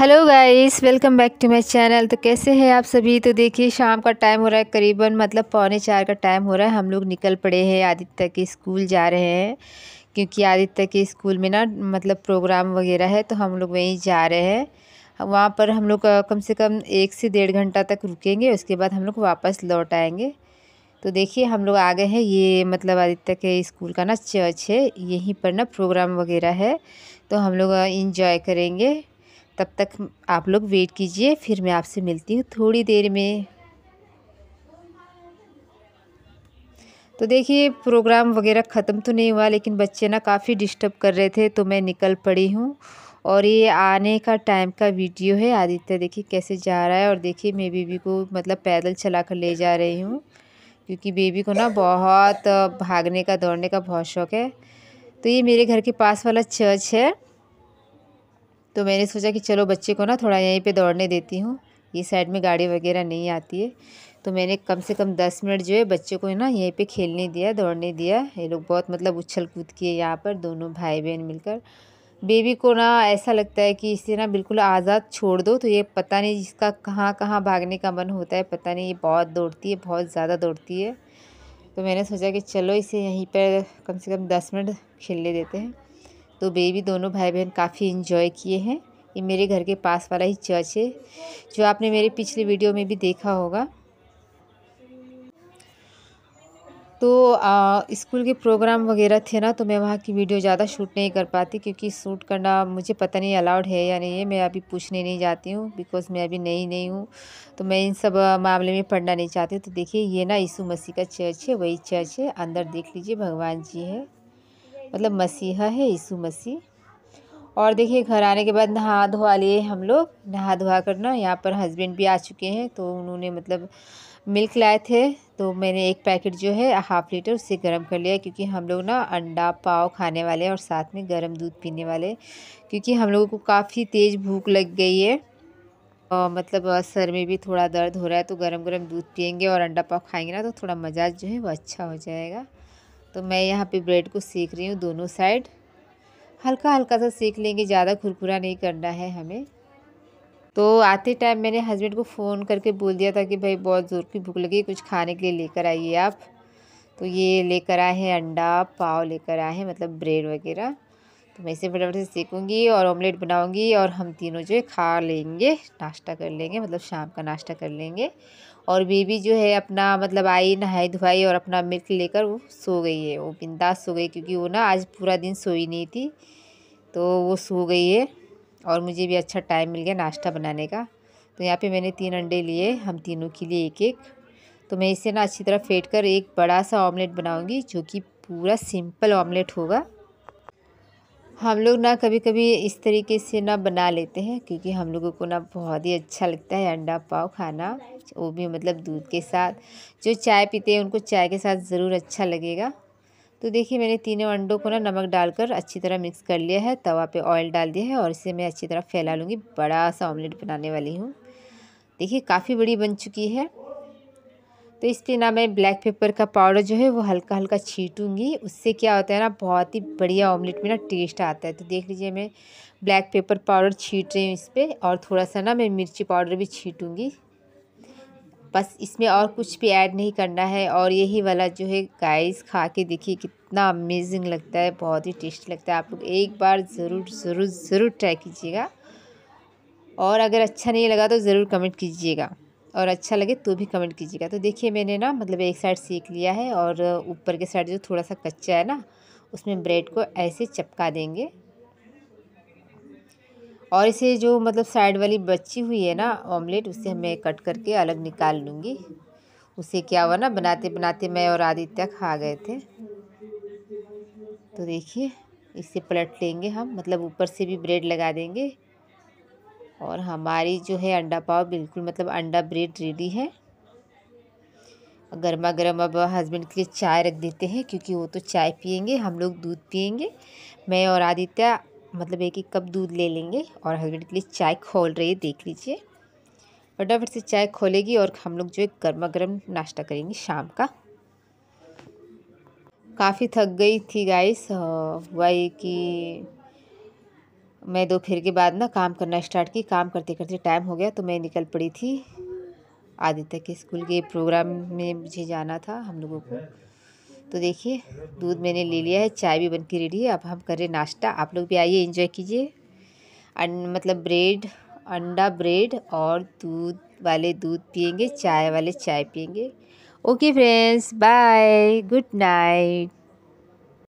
hello guys welcome back to my channel तो कैसे हैं आप सभी तो देखिए शाम का टाइम हो रहा है करीबन मतलब पौने चार का टाइम हो रहा है हम लोग निकल पड़े हैं आदित्य के स्कूल जा रहे हैं क्योंकि आदित्य के स्कूल में ना मतलब प्रोग्राम वगैरह है तो हम लोग वहीं जा रहे हैं वहाँ पर हम लोग कम से कम एक से डेढ़ घंटा तक रुकेंगे उसके बाद हम लोग वापस लौट आएँगे तो देखिए हम लोग आ गए हैं ये मतलब आदित्य के स्कूल का ना चर्च है यहीं पर ना प्रोग्राम वगैरह है तो हम लोग इंजॉय करेंगे तब तक आप लोग वेट कीजिए फिर मैं आपसे मिलती हूँ थोड़ी देर में तो देखिए प्रोग्राम वगैरह ख़त्म तो नहीं हुआ लेकिन बच्चे ना काफ़ी डिस्टर्ब कर रहे थे तो मैं निकल पड़ी हूँ और ये आने का टाइम का वीडियो है आदित्य देखिए कैसे जा रहा है और देखिए मैं बेबी को मतलब पैदल चला कर ले जा रही हूँ क्योंकि बेबी को ना बहुत भागने का दौड़ने का बहुत शौक़ है तो ये मेरे घर के पास वाला चर्च है तो मैंने सोचा कि चलो बच्चे को ना थोड़ा यहीं पे दौड़ने देती हूँ ये साइड में गाड़ी वगैरह नहीं आती है तो मैंने कम से कम दस मिनट जो है बच्चे को ना यहीं पे खेलने दिया दौड़ने दिया ये लोग बहुत मतलब उछल कूद किए यहाँ पर दोनों भाई बहन मिलकर बेबी को ना ऐसा लगता है कि इसे ना बिल्कुल आज़ाद छोड़ दो तो ये पता नहीं इसका कहाँ कहाँ भागने का मन होता है पता नहीं ये बहुत दौड़ती है बहुत ज़्यादा दौड़ती है तो मैंने सोचा कि चलो इसे यहीं पर कम से कम दस मिनट खेलने देते हैं तो बेबी दोनों भाई बहन काफ़ी इन्जॉय किए हैं ये मेरे घर के पास वाला ही चर्च है जो आपने मेरे पिछले वीडियो में भी देखा होगा तो स्कूल के प्रोग्राम वगैरह थे ना तो मैं वहाँ की वीडियो ज़्यादा शूट नहीं कर पाती क्योंकि शूट करना मुझे पता नहीं अलाउड है या नहीं है मैं अभी पूछने नहीं जाती हूँ बिकॉज़ मैं अभी नई नई हूँ तो मैं इन सब मामले में पढ़ना नहीं चाहती तो देखिए ये ना यीशु मसीह का चर्च है वही चर्च है अंदर देख लीजिए भगवान जी है मतलब मसीहा है यीशु मसीह और देखिए घर आने के बाद नहा धोवा लिए हम लोग नहा धोवा करना यहाँ पर हस्बैंड भी आ चुके हैं तो उन्होंने मतलब मिल्क लाए थे तो मैंने एक पैकेट जो है हाफ़ लीटर उससे गर्म कर लिया क्योंकि हम लोग ना अंडा पाव खाने वाले हैं और साथ में गर्म दूध पीने वाले क्योंकि हम लोगों को काफ़ी तेज़ भूख लग गई है और मतलब सर में भी थोड़ा दर्द हो रहा है तो गर्म गरम दूध पियेंगे और अंडा पाव खाएंगे ना तो थोड़ा मजाज जो है वो अच्छा हो जाएगा तो मैं यहाँ पे ब्रेड को सीख रही हूँ दोनों साइड हल्का हल्का सा सीख लेंगे ज़्यादा खुरखुरा नहीं करना है हमें तो आते टाइम मैंने हस्बैंड को फ़ोन करके बोल दिया था कि भाई बहुत ज़ोर की भूख लगी कुछ खाने के लिए लेकर आइए आप तो ये लेकर आए हैं अंडा पाव लेकर आए हैं मतलब ब्रेड वगैरह तो मैं इसे फटाफट से सीखूँगी और ऑमलेट बनाऊँगी और हम तीनों जो है खा लेंगे नाश्ता कर लेंगे मतलब शाम का नाश्ता कर लेंगे और बेबी जो है अपना मतलब आई नहाई धुआई और अपना मिल्क लेकर वो सो गई है वो बिंदास सो गई क्योंकि वो ना आज पूरा दिन सोई नहीं थी तो वो सो गई है और मुझे भी अच्छा टाइम मिल गया नाश्ता बनाने का तो यहाँ पे मैंने तीन अंडे लिए हम तीनों के लिए एक एक तो मैं इसे ना अच्छी तरह फेंट कर एक बड़ा सा ऑमलेट बनाऊँगी जो कि पूरा सिंपल ऑमलेट होगा हम लोग ना कभी कभी इस तरीके से ना बना लेते हैं क्योंकि हम लोगों को ना बहुत ही अच्छा लगता है अंडा पाव खाना वो भी मतलब दूध के साथ जो चाय पीते हैं उनको चाय के साथ ज़रूर अच्छा लगेगा तो देखिए मैंने तीनों अंडों को ना नमक डालकर अच्छी तरह मिक्स कर लिया है तवा पे ऑयल डाल दिया है और इसे मैं अच्छी तरह फैला लूँगी बड़ा सा ऑमलेट बनाने वाली हूँ देखिए काफ़ी बड़ी बन चुकी है तो इस पर ना मैं ब्लैक पेपर का पाउडर जो है वो हल्का हल्का छीटूंगी उससे क्या होता है ना बहुत ही बढ़िया ऑमलेट में ना टेस्ट आता है तो देख लीजिए मैं ब्लैक पेपर पाउडर छीट रही हूँ इस पर और थोड़ा सा ना मैं मिर्ची पाउडर भी छीटूंगी बस इसमें और कुछ भी ऐड नहीं करना है और यही वाला जो है गाइस खा के देखिए कितना अमेजिंग लगता है बहुत ही टेस्ट लगता है आप लोग एक बार ज़रूर ज़रूर ज़रूर ट्राई कीजिएगा और अगर अच्छा नहीं लगा तो ज़रूर कमेंट कीजिएगा और अच्छा लगे तो भी कमेंट कीजिएगा तो देखिए मैंने ना मतलब एक साइड सेक लिया है और ऊपर के साइड जो थोड़ा सा कच्चा है ना उसमें ब्रेड को ऐसे चपका देंगे और इसे जो मतलब साइड वाली बची हुई है ना ऑमलेट उसे मैं कट करके अलग निकाल लूँगी उसे क्या हुआ ना बनाते बनाते मैं और आदित्य खा गए थे तो देखिए इसे पलट लेंगे हम मतलब ऊपर से भी ब्रेड लगा देंगे और हमारी जो है अंडा पाव बिल्कुल मतलब अंडा ब्रेड रेडी है गर्मा गर्म अब हस्बैंड के लिए चाय रख देते हैं क्योंकि वो तो चाय पियेंगे हम लोग दूध पियेंगे मैं और आदित्य मतलब एक एक कप दूध ले लेंगे और हस्बैंड के लिए चाय खोल रही है देख लीजिए फटाफट से चाय खोलेगी और हम लोग जो है गर्मा गर्म नाश्ता करेंगे शाम का काफ़ी थक गई थी गाइस हाँ, वही कि मैं दोपहर के बाद ना काम करना स्टार्ट की काम करते करते टाइम हो गया तो मैं निकल पड़ी थी आदित्य के स्कूल के प्रोग्राम में मुझे जाना था हम लोगों को तो देखिए दूध मैंने ले लिया है चाय भी बन के रेडी है अब हम कर रहे नाश्ता आप लोग भी आइए इंजॉय कीजिए मतलब ब्रेड अंडा ब्रेड और दूध वाले दूध पियेंगे चाय वाले चाय पियेंगे okay friends bye good night